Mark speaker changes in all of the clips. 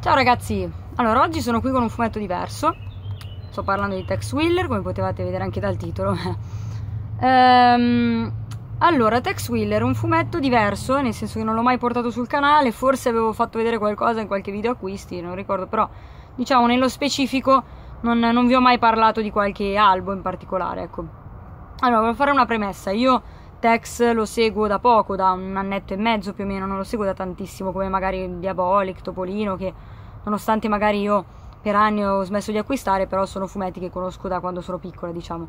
Speaker 1: Ciao ragazzi, allora oggi sono qui con un fumetto diverso, sto parlando di Tex Wheeler come potevate vedere anche dal titolo. ehm, allora, Tex Wheeler un fumetto diverso, nel senso che non l'ho mai portato sul canale, forse avevo fatto vedere qualcosa in qualche video acquisti, non ricordo, però diciamo nello specifico non, non vi ho mai parlato di qualche albo in particolare, ecco. Allora, voglio fare una premessa, io Tex lo seguo da poco, da un annetto e mezzo più o meno, non lo seguo da tantissimo come magari Diabolic, Topolino, che nonostante magari io per anni ho smesso di acquistare, però sono fumetti che conosco da quando sono piccola, diciamo.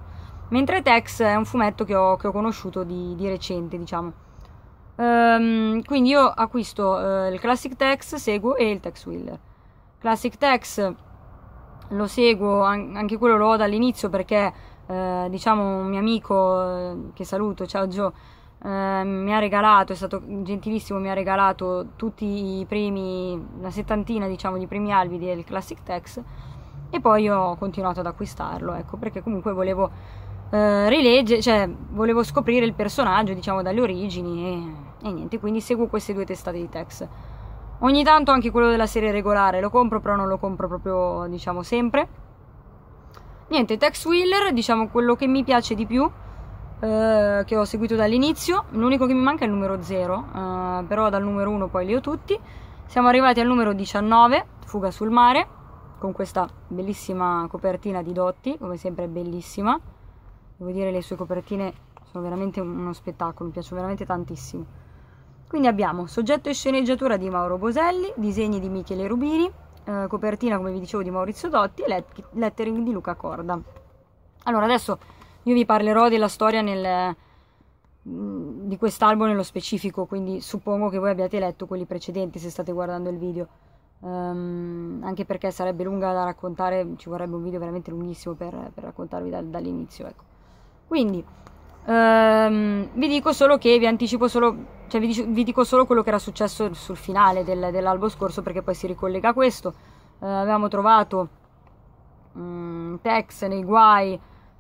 Speaker 1: Mentre Tex è un fumetto che ho, che ho conosciuto di, di, recente, diciamo. Ehm, quindi io acquisto eh, il Classic Tex, seguo e il Tex Wheeler. Classic Tex lo seguo, anche quello lo ho dall'inizio perché eh, diciamo un mio amico eh, che saluto, ciao Gio, eh, mi ha regalato, è stato gentilissimo, mi ha regalato tutti i primi, una settantina diciamo di primi albi del Classic Tex e poi ho continuato ad acquistarlo, ecco, perché comunque volevo eh, rileggere, cioè volevo scoprire il personaggio diciamo dalle origini e, e niente, quindi seguo queste due testate di Tex. Ogni tanto anche quello della serie regolare lo compro, però non lo compro proprio diciamo sempre niente Tex Wheeler diciamo quello che mi piace di più eh, che ho seguito dall'inizio l'unico che mi manca è il numero 0 eh, però dal numero 1 poi li ho tutti siamo arrivati al numero 19 Fuga sul mare con questa bellissima copertina di Dotti come sempre bellissima devo dire le sue copertine sono veramente uno spettacolo mi piacciono veramente tantissimo quindi abbiamo soggetto e sceneggiatura di Mauro Boselli disegni di Michele Rubini eh, copertina, come vi dicevo, di Maurizio Dotti e let- lettering di Luca Corda. Allora, adesso io vi parlerò della storia nel, mm, di quest'album nello specifico, quindi suppongo che voi abbiate letto quelli precedenti se state guardando il video. Um, anche perché sarebbe lunga da raccontare, ci vorrebbe un video veramente lunghissimo per, per raccontarvi da, dall'inizio. Ecco. Quindi, Um, vi dico solo che vi anticipo solo, cioè vi, dico, vi dico solo quello che era successo sul finale del, dell'albo scorso perché poi si ricollega a questo. Uh, eh, avevamo trovato um, Tex nei guai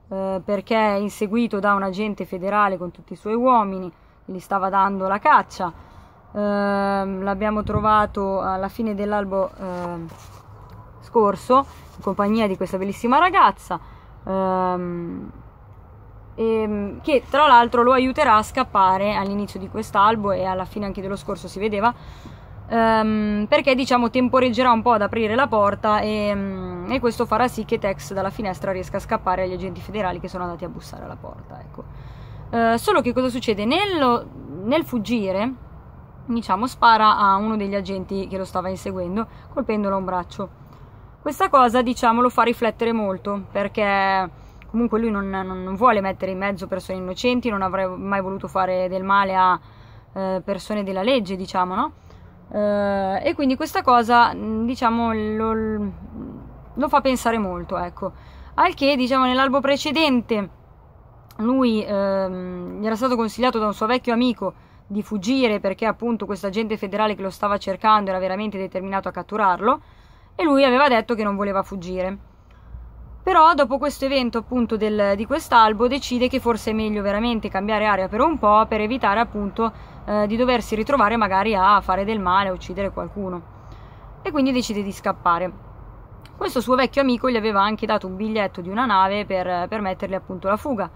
Speaker 1: uh, perché è inseguito da un agente federale con tutti i suoi uomini, gli stava dando la caccia. Uh, l'abbiamo trovato alla fine dell'albo ehm, scorso in compagnia di questa bellissima ragazza. Um, ehm, che tra l'altro lo aiuterà a scappare all'inizio di quest'albo e alla fine anche dello scorso si vedeva ehm, perché diciamo temporeggerà un po' ad aprire la porta e, mm, e, questo farà sì che Tex dalla finestra riesca a scappare agli agenti federali che sono andati a bussare alla porta ecco. eh, solo che cosa succede? nel, nel fuggire diciamo, spara a uno degli agenti che lo stava inseguendo, colpendolo a un braccio. Questa cosa, diciamo, lo fa riflettere molto perché comunque lui non, non, non, vuole mettere in mezzo persone innocenti, non avrebbe mai voluto fare del male a eh, persone della legge, diciamo, no? Eh, e quindi questa cosa, mm, diciamo, lo, lo fa pensare molto, ecco. Al che, diciamo, nell'albo precedente lui ehm, gli era stato consigliato da un suo vecchio amico di fuggire perché appunto questo agente federale che lo stava cercando era veramente determinato a catturarlo e lui aveva detto che non voleva fuggire però dopo questo evento appunto del, di quest'albo decide che forse è meglio veramente cambiare aria per un po' per evitare appunto eh, di doversi ritrovare magari a fare del male, a uccidere qualcuno e quindi decide di scappare. Questo suo vecchio amico gli aveva anche dato un biglietto di una nave per permettergli appunto la fuga.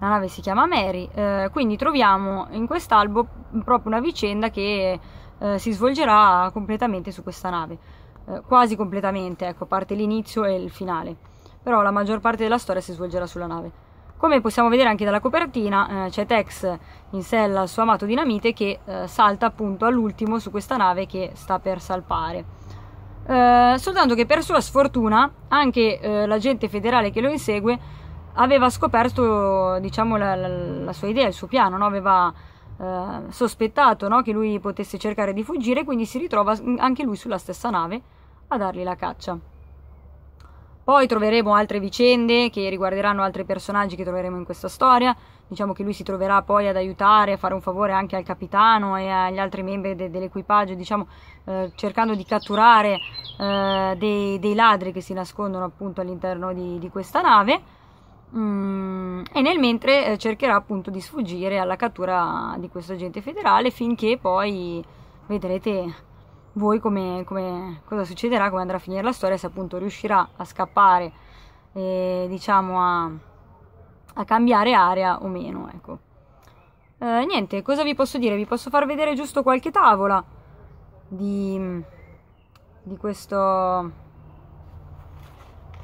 Speaker 1: La nave si chiama Mary, eh, quindi troviamo in quest'albo proprio una vicenda che eh, si svolgerà completamente su questa nave, eh, quasi completamente, ecco, a parte l'inizio e il finale però la maggior parte della storia si svolgerà sulla nave. Come possiamo vedere anche dalla copertina, eh, c'è Tex in sella al suo amato Dinamite che eh, salta appunto all'ultimo su questa nave che sta per salpare. Eh, soltanto che per sua sfortuna anche eh, l'agente federale che lo insegue aveva scoperto diciamo, la, la, la, sua idea, il suo piano, no? aveva eh, sospettato no? che lui potesse cercare di fuggire, quindi si ritrova anche lui sulla stessa nave a dargli la caccia. Poi troveremo altre vicende che riguarderanno altri personaggi che troveremo in questa storia. Diciamo che lui si troverà poi ad aiutare, a fare un favore anche al capitano e agli altri membri de- dell'equipaggio, diciamo, eh, cercando di catturare eh, dei, dei, ladri che si nascondono appunto all'interno di, di questa nave. Mm, e nel mentre eh, cercherà appunto di sfuggire alla cattura di questo agente federale finché poi vedrete voi come, come, cosa succederà, come andrà a finire la storia, se appunto riuscirà a scappare, eh, diciamo a, a, cambiare area o meno. Ecco. Eh, niente, cosa vi posso dire? Vi posso far vedere giusto qualche tavola di, di questo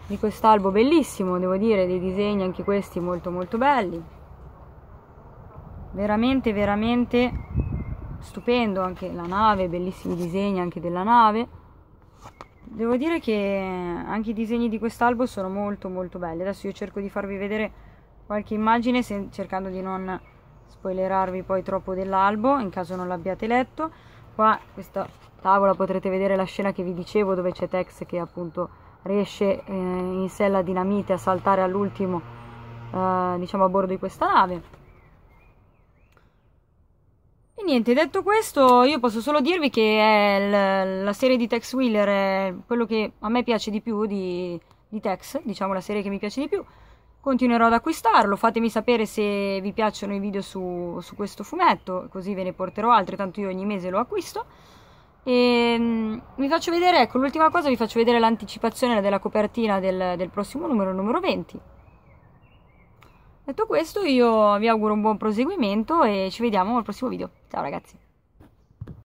Speaker 1: di quest'albo bellissimo, devo dire, dei disegni anche questi molto molto belli. Veramente, veramente stupendo anche la nave, bellissimi disegni anche della nave. Devo dire che anche i disegni di quest'albo sono molto molto belli. Adesso io cerco di farvi vedere qualche immagine se, cercando di non spoilerarvi poi troppo dell'albo in caso non l'abbiate letto. Qua questa tavola potrete vedere la scena che vi dicevo dove c'è Tex che appunto riesce eh, in sella dinamite a saltare all'ultimo eh, diciamo a bordo di questa nave niente, detto questo, io posso solo dirvi che la serie di Tex Wheeler è quello che a me piace di più di, di Tex, diciamo la serie che mi piace di più. Continuerò ad acquistarlo, fatemi sapere se vi piacciono i video su, su questo fumetto, così ve ne porterò altri, tanto io ogni mese lo acquisto. E ehm, vi faccio vedere, ecco, l'ultima cosa vi faccio vedere l'anticipazione della copertina del, del prossimo numero, numero 20. Detto questo io vi auguro un buon proseguimento e ci vediamo al prossimo video. Ciao ragazzi!